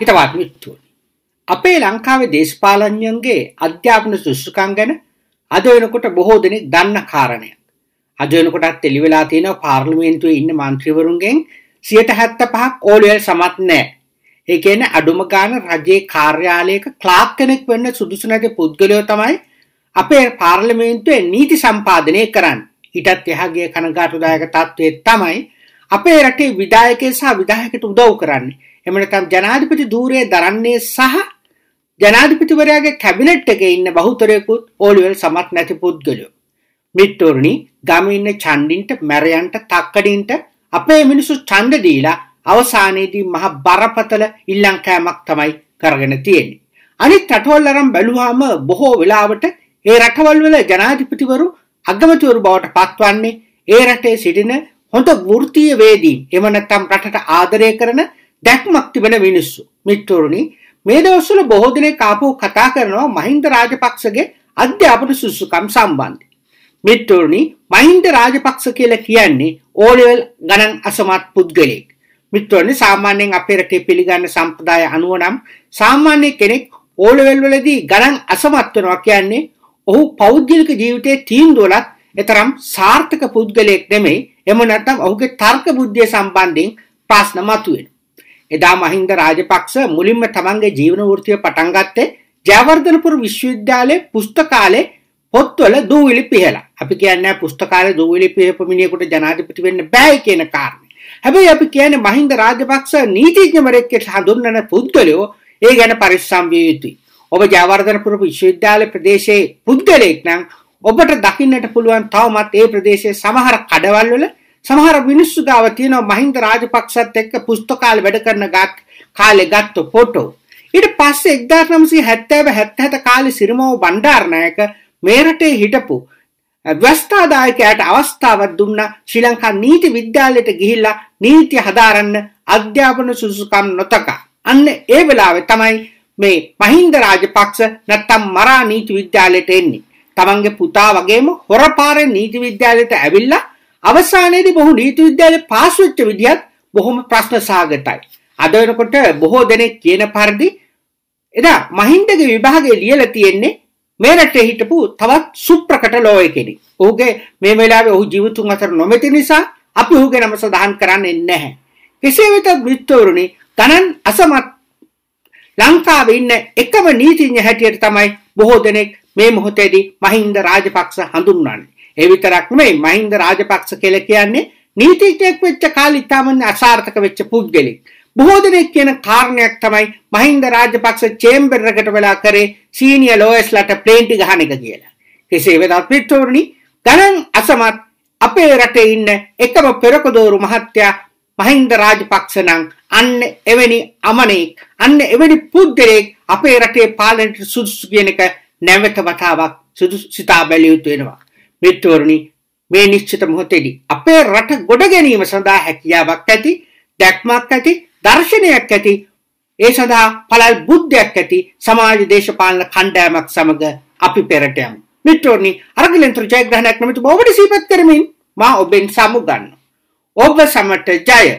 හිතවාත්මිත්තුවනි. අපේ ලංකාවේ දේශපාලඥයන්ගේ අධ්‍යාපන සුසුකම් ගැන අද වෙනකොට බොහෝ දෙනෙක් දන්න කාරණයක්. අද වෙනකොටත් එළිවෙලා තියෙනවා පාර්ලිමේන්තුවේ ඉන්න മന്ത്രിවරුන්ගෙන් 75ක් ඕලියල් සමත් නැහැ. ඒ කියන්නේ අඩුම ගාන රජයේ කාර්යාලයක ක්ලාක් කෙනෙක් වෙන්න සුදුසු නැති පුද්ගලයෝ තමයි අපේ පාර්ලිමේන්තුවේ නීති සම්පාදනය කරන්නේ. ඊටත් එහා ගිය කනගාටුදායක තත්ත්වයේ තමයි අපේ රටේ විධායකය සහ විධායකට උදව් කරන්නේ. එහෙම නැත්නම් ජනාධිපති ධූරයේ දරන්නේ සහ ජනාධිපතිවරයාගේ කැබිනට් එකේ ඉන්න බහුතරයෙකුත් ඕලිවල් සමත් නැති පුද්ගලයෝ. මිට්ටෝරණි ගමේ ඉන්න චණ්ඩින්ට, මැරයන්ට, තක්කඩින්ට අපේ මිනිස්සු ඡන්ද දීලා අවසානයේදී මහ බරපතල ඉල්ලංකෑමක් තමයි කරගෙන තියෙන්නේ. අනිත් රටවල් අරන් බැලුවාම බොහෝ වෙලාවට ඒ රටවල් වල ජනාධිපතිවරු අගමැතිවරු බවට පත්වන්නේ ඒ රටේ සිටින හොඳ වෘත්තීයවේදී එහෙම නැත්නම් රටට ආදරය කරන දැක්මක් තිබෙන මිනිස්සු. මිත්‍රෝරුනි මේ දවස්වල බොහෝ දෙනෙක් ආපහු කතා කරනවා මහින්ද රාජපක්ෂගේ අධ්‍යාපන සුසුකම් සම්බන්ධ. මිත්‍රෝරුනි මහින්ද රාජපක්ෂ කියලා කියන්නේ ඕලෙවල් ගණන් අසමත් පුද්ගලයෙක්. මිත්‍රෝනි සාමාන්‍යයෙන් අපේ රටේ පිළිගන්න සම්ප්‍රදාය අනුව නම් සාමාන්‍ය කෙනෙක් ඕලෙවල් වලදී ගණන් අසමත් වෙනවා කියන්නේ ඔහු පෞද්ගලික ජීවිතයේ තීන්දුවලත් එතරම් සාර්ථක පුද්ගලයෙක් නෙමෙයි එම නැත්නම් ඔහුගේ තර්ක බුද්ධිය සම්බන්ධයෙන් ප්‍රශ්න මතුවෙන. එදා මහින්ද රාජපක්ෂ මුලින්ම තමන්ගේ ජීවන වෘත්තිය පටන් ගත්තේ ජයවර්ධනපුර විශ්වවිද්‍යාලයේ පුස්තකාලේ පොත්වල දූවිලි පිහලා. අපි කියන්නේ පුස්තකාලේ දූවිලි පිහපු මිනිහෙකුට ජනාධිපති වෙන්න බෑ කියන කාරණේ. හැබැයි අපි කියන්නේ මහින්ද රාජපක්ෂ නීතිඥවරයෙක් කියලා හඳුන්වන පුද්ගලයෝ ඒ ගැන පරිස්සම් විය යුතුයි. ඔබ ජයවර්ධනපුර විශ්වවිද්‍යාල ප්‍රදේශයේ පුද්ගලයෙක් නම් ඔබට දකින්නට පුළුවන් තවමත් ඒ ප්‍රදේශයේ සමහර කඩවල්වල සමහර මිනිස්සු ගාව තියෙනවා මහින්ද රාජපක්ෂත් එක්ක පුස්තකාලේ වැඩ කරන ගත් කාලේ ගත්ත ෆොටෝ. ඊට පස්සේ 1970 77 කාලේ සිරිමව බණ්ඩාරනායක මේරටේ හිටපු ව්‍යවස්ථාදායකයාට අවස්ථාවක් දුන්නා ශ්‍රී ලංකා නීති විද්‍යාලයට ගිහිල්ලා නීති හදාරන්න අධ්‍යාපන සුසුකම් නොතක. අන්න ඒ වෙලාවේ තමයි මේ මහින්ද රාජපක්ෂ නැත්තම් මරා නීති විද්‍යාලයට එන්නේ. තමන්ගේ පුතා වගේම හොරපාරේ නීති විද්‍යාලයට ඇවිල්ලා අවසානයේදී බොහෝ නීති විද්‍යාලේ පාස් වෙච්ච විදිහත් බොහොම ප්‍රශ්න සාගතයි. අද වෙනකොට බොහෝ දෙනෙක් කියන පරිදි එදා මහින්දගේ විභාගයේ ලියලා තියෙන්නේ මේ රටේ හිටපු තවත් සුප්‍රකට ලෝය කෙනෙක්. ඔහුගේ මේ වෙලාවේ ඔහු ජීවිතුන් අතර නොමැති නිසා අපි ඔහුගේ නම සඳහන් කරන්නේ නැහැ. කෙසේ වෙතත් මිත්‍රවරුනි ගණන් අසමත් ලංකාවේ ඉන්න එකම නීතිඥ හැටියට තමයි බොහෝ දෙනෙක් මේ මොහොතේදී මහින්ද රාජපක්ෂ හඳුන්වන්නේ. ඒ විතරක් නෙමෙයි මහින්ද රාජපක්ෂ කියලා කියන්නේ නීතිඥයෙක් වෙච්ච කාලේ ඉතාමත් අසාර්ථක වෙච්ච පුද්ගලෙක්. බොහෝ දෙනෙක් කියන කාරණයක් තමයි මහින්ද රාජපක්ෂ චේම්බර් එකට වෙලා කරේ සීනියර් ලෝයස්ලාට ප්ලේන්ටි ගහන එක කියලා. කෙසේ වෙතත් පිටෝරණි ගණන් අසමත් අපේ රටේ ඉන්න එකම පෙරකදෝරු මහත්තයා මහින්ද රාජපක්ෂ නම් අන්න එවැනි අමනෙක් අන්න එවැනි පුද්ගලෙක් අපේ රටේ පාලනයට සුදුසු කියන එක නැවත වතාවක් සුදු සිතා බැලිය යුතු වෙනවා. මිත්‍රවරුනි මේ නිශ්චිත මොහොතේදී අපේ රට ගොඩ ගැනීම සඳහා හැකියාවක් ඇති, දැක්මක් ඇති, දර්ශනයක් ඇති, ඒ සඳහා පළල් බුද්ධියක් ඇති සමාජ දේශපාලන කණ්ඩායමක් සමග අපි පෙරට යමු. මිත්‍රෝනි අරගලෙන්තර ජයග්‍රහණයක් නමිතු ඔබට සීපත් කරමින් මා ඔබෙන් සමුගන්න. ඔබ සමට ජය